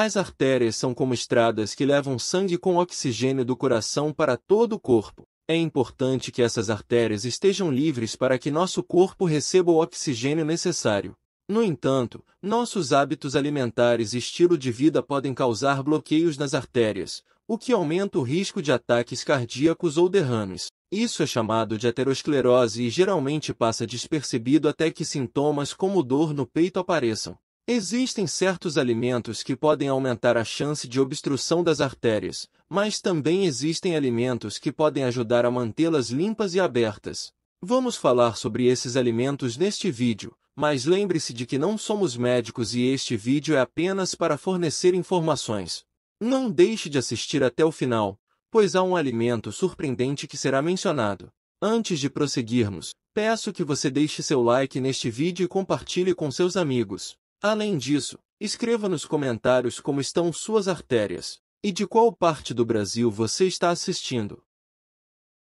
As artérias são como estradas que levam sangue com oxigênio do coração para todo o corpo. É importante que essas artérias estejam livres para que nosso corpo receba o oxigênio necessário. No entanto, nossos hábitos alimentares e estilo de vida podem causar bloqueios nas artérias, o que aumenta o risco de ataques cardíacos ou derrames. Isso é chamado de aterosclerose e geralmente passa despercebido até que sintomas como dor no peito apareçam. Existem certos alimentos que podem aumentar a chance de obstrução das artérias, mas também existem alimentos que podem ajudar a mantê-las limpas e abertas. Vamos falar sobre esses alimentos neste vídeo, mas lembre-se de que não somos médicos e este vídeo é apenas para fornecer informações. Não deixe de assistir até o final, pois há um alimento surpreendente que será mencionado. Antes de prosseguirmos, peço que você deixe seu like neste vídeo e compartilhe com seus amigos. Além disso, escreva nos comentários como estão suas artérias e de qual parte do Brasil você está assistindo.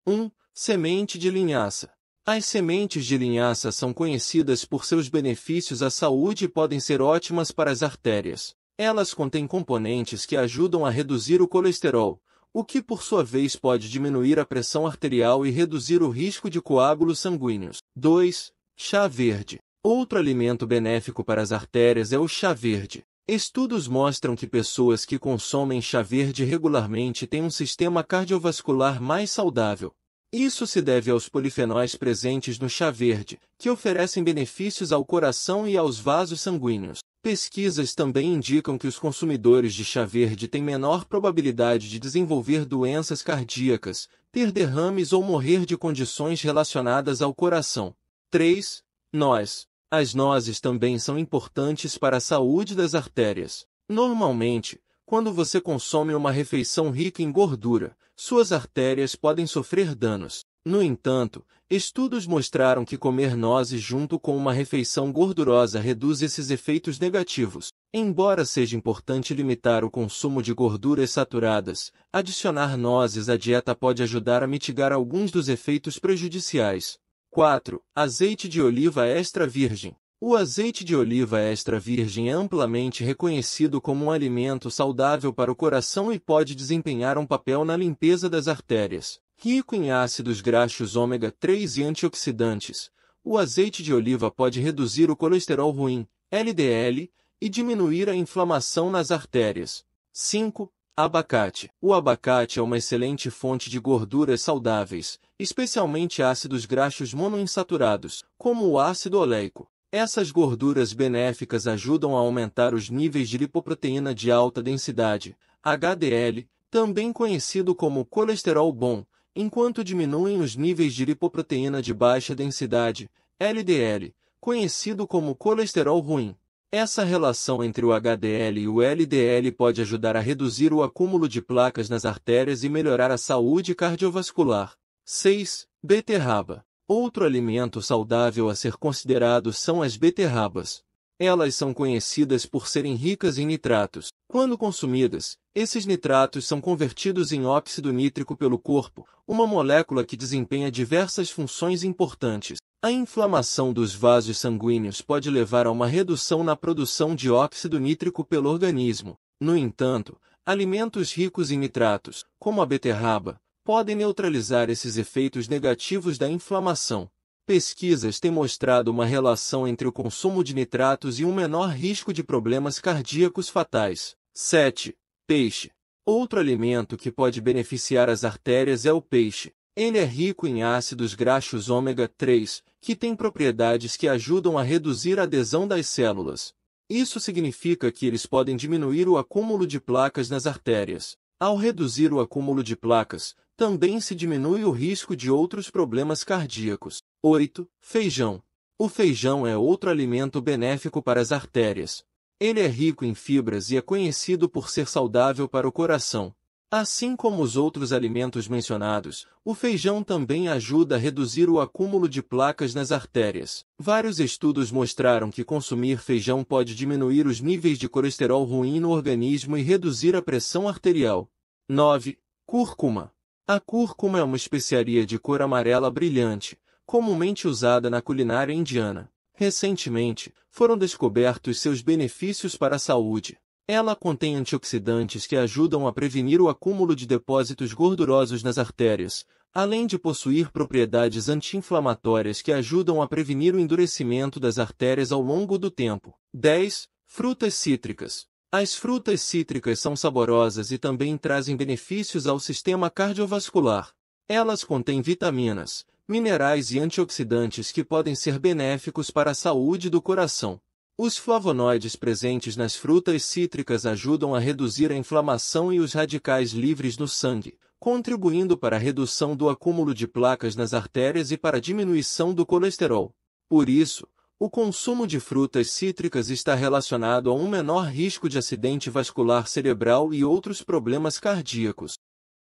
1. Semente de linhaça. As sementes de linhaça são conhecidas por seus benefícios à saúde e podem ser ótimas para as artérias. Elas contêm componentes que ajudam a reduzir o colesterol, o que por sua vez pode diminuir a pressão arterial e reduzir o risco de coágulos sanguíneos. 2. Chá verde. Outro alimento benéfico para as artérias é o chá verde. Estudos mostram que pessoas que consomem chá verde regularmente têm um sistema cardiovascular mais saudável. Isso se deve aos polifenóis presentes no chá verde, que oferecem benefícios ao coração e aos vasos sanguíneos. Pesquisas também indicam que os consumidores de chá verde têm menor probabilidade de desenvolver doenças cardíacas, ter derrames ou morrer de condições relacionadas ao coração. 3. Nós, as nozes também são importantes para a saúde das artérias. Normalmente, quando você consome uma refeição rica em gordura, suas artérias podem sofrer danos. No entanto, estudos mostraram que comer nozes junto com uma refeição gordurosa reduz esses efeitos negativos. Embora seja importante limitar o consumo de gorduras saturadas, adicionar nozes à dieta pode ajudar a mitigar alguns dos efeitos prejudiciais. 4. Azeite de oliva extra virgem. O azeite de oliva extra virgem é amplamente reconhecido como um alimento saudável para o coração e pode desempenhar um papel na limpeza das artérias. Rico em ácidos graxos ômega 3 e antioxidantes, o azeite de oliva pode reduzir o colesterol ruim, LDL, e diminuir a inflamação nas artérias. 5. Abacate. O abacate é uma excelente fonte de gorduras saudáveis, especialmente ácidos graxos monoinsaturados, como o ácido oleico. Essas gorduras benéficas ajudam a aumentar os níveis de lipoproteína de alta densidade, HDL, também conhecido como colesterol bom, enquanto diminuem os níveis de lipoproteína de baixa densidade, LDL, conhecido como colesterol ruim. Essa relação entre o HDL e o LDL pode ajudar a reduzir o acúmulo de placas nas artérias e melhorar a saúde cardiovascular. 6. Beterraba. Outro alimento saudável a ser considerado são as beterrabas. Elas são conhecidas por serem ricas em nitratos. Quando consumidas, esses nitratos são convertidos em óxido nítrico pelo corpo, uma molécula que desempenha diversas funções importantes. A inflamação dos vasos sanguíneos pode levar a uma redução na produção de óxido nítrico pelo organismo. No entanto, alimentos ricos em nitratos, como a beterraba, podem neutralizar esses efeitos negativos da inflamação. Pesquisas têm mostrado uma relação entre o consumo de nitratos e um menor risco de problemas cardíacos fatais. 7. Peixe. Outro alimento que pode beneficiar as artérias é o peixe. Ele é rico em ácidos graxos ômega 3, que têm propriedades que ajudam a reduzir a adesão das células. Isso significa que eles podem diminuir o acúmulo de placas nas artérias. Ao reduzir o acúmulo de placas, também se diminui o risco de outros problemas cardíacos. 8. Feijão. O feijão é outro alimento benéfico para as artérias. Ele é rico em fibras e é conhecido por ser saudável para o coração. Assim como os outros alimentos mencionados, o feijão também ajuda a reduzir o acúmulo de placas nas artérias. Vários estudos mostraram que consumir feijão pode diminuir os níveis de colesterol ruim no organismo e reduzir a pressão arterial. 9. Cúrcuma. A cúrcuma é uma especiaria de cor amarela brilhante, comumente usada na culinária indiana. Recentemente, foram descobertos seus benefícios para a saúde. Ela contém antioxidantes que ajudam a prevenir o acúmulo de depósitos gordurosos nas artérias, além de possuir propriedades anti-inflamatórias que ajudam a prevenir o endurecimento das artérias ao longo do tempo. 10. Frutas cítricas. As frutas cítricas são saborosas e também trazem benefícios ao sistema cardiovascular. Elas contêm vitaminas, minerais e antioxidantes que podem ser benéficos para a saúde do coração. Os flavonoides presentes nas frutas cítricas ajudam a reduzir a inflamação e os radicais livres no sangue, contribuindo para a redução do acúmulo de placas nas artérias e para a diminuição do colesterol. Por isso, o consumo de frutas cítricas está relacionado a um menor risco de acidente vascular cerebral e outros problemas cardíacos.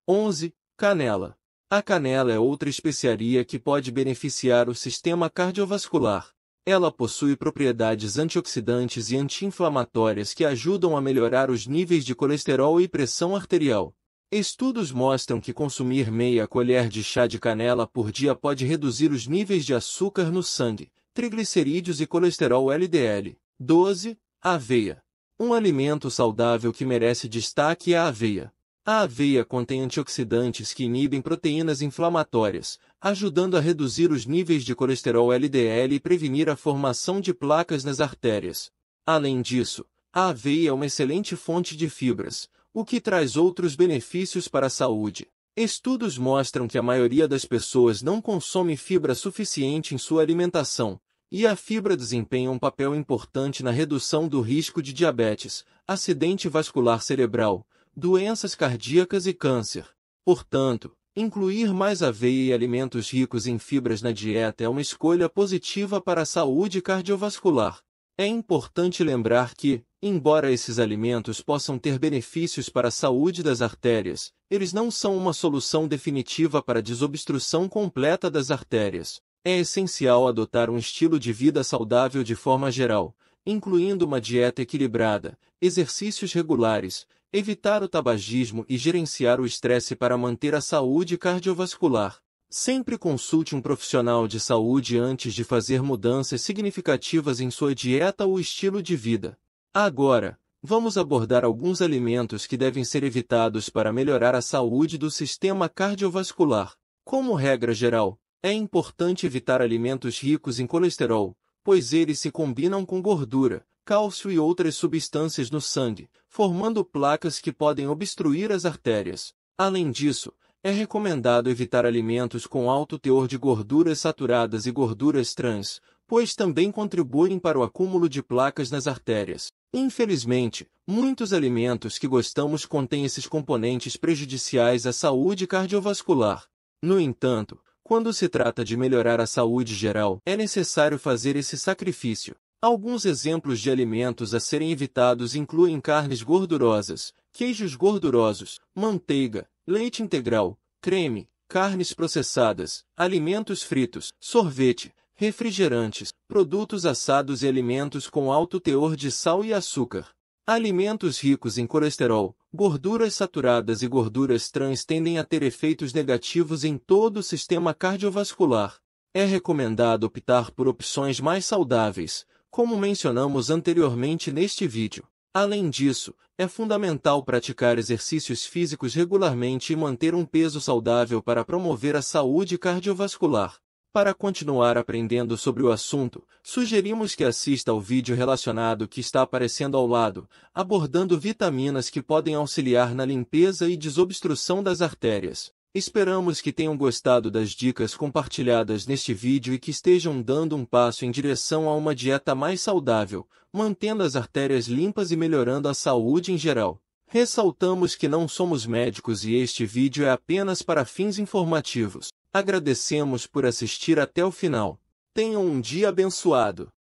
11. Canela. A canela é outra especiaria que pode beneficiar o sistema cardiovascular ela possui propriedades antioxidantes e anti-inflamatórias que ajudam a melhorar os níveis de colesterol e pressão arterial. Estudos mostram que consumir meia colher de chá de canela por dia pode reduzir os níveis de açúcar no sangue, triglicerídeos e colesterol LDL. 12. Aveia. Um alimento saudável que merece destaque é a aveia. A aveia contém antioxidantes que inibem proteínas inflamatórias, ajudando a reduzir os níveis de colesterol LDL e prevenir a formação de placas nas artérias. Além disso, a aveia é uma excelente fonte de fibras, o que traz outros benefícios para a saúde. Estudos mostram que a maioria das pessoas não consome fibra suficiente em sua alimentação, e a fibra desempenha um papel importante na redução do risco de diabetes, acidente vascular cerebral, doenças cardíacas e câncer. Portanto, incluir mais aveia e alimentos ricos em fibras na dieta é uma escolha positiva para a saúde cardiovascular. É importante lembrar que, embora esses alimentos possam ter benefícios para a saúde das artérias, eles não são uma solução definitiva para a desobstrução completa das artérias. É essencial adotar um estilo de vida saudável de forma geral, incluindo uma dieta equilibrada, exercícios regulares, evitar o tabagismo e gerenciar o estresse para manter a saúde cardiovascular. Sempre consulte um profissional de saúde antes de fazer mudanças significativas em sua dieta ou estilo de vida. Agora, vamos abordar alguns alimentos que devem ser evitados para melhorar a saúde do sistema cardiovascular. Como regra geral, é importante evitar alimentos ricos em colesterol, pois eles se combinam com gordura, cálcio e outras substâncias no sangue, formando placas que podem obstruir as artérias. Além disso, é recomendado evitar alimentos com alto teor de gorduras saturadas e gorduras trans, pois também contribuem para o acúmulo de placas nas artérias. Infelizmente, muitos alimentos que gostamos contêm esses componentes prejudiciais à saúde cardiovascular. No entanto, quando se trata de melhorar a saúde geral, é necessário fazer esse sacrifício. Alguns exemplos de alimentos a serem evitados incluem carnes gordurosas, queijos gordurosos, manteiga, leite integral, creme, carnes processadas, alimentos fritos, sorvete, refrigerantes, produtos assados e alimentos com alto teor de sal e açúcar. Alimentos ricos em colesterol, gorduras saturadas e gorduras trans tendem a ter efeitos negativos em todo o sistema cardiovascular. É recomendado optar por opções mais saudáveis, como mencionamos anteriormente neste vídeo. Além disso, é fundamental praticar exercícios físicos regularmente e manter um peso saudável para promover a saúde cardiovascular. Para continuar aprendendo sobre o assunto, sugerimos que assista ao vídeo relacionado que está aparecendo ao lado, abordando vitaminas que podem auxiliar na limpeza e desobstrução das artérias. Esperamos que tenham gostado das dicas compartilhadas neste vídeo e que estejam dando um passo em direção a uma dieta mais saudável, mantendo as artérias limpas e melhorando a saúde em geral. Ressaltamos que não somos médicos e este vídeo é apenas para fins informativos. Agradecemos por assistir até o final. Tenham um dia abençoado.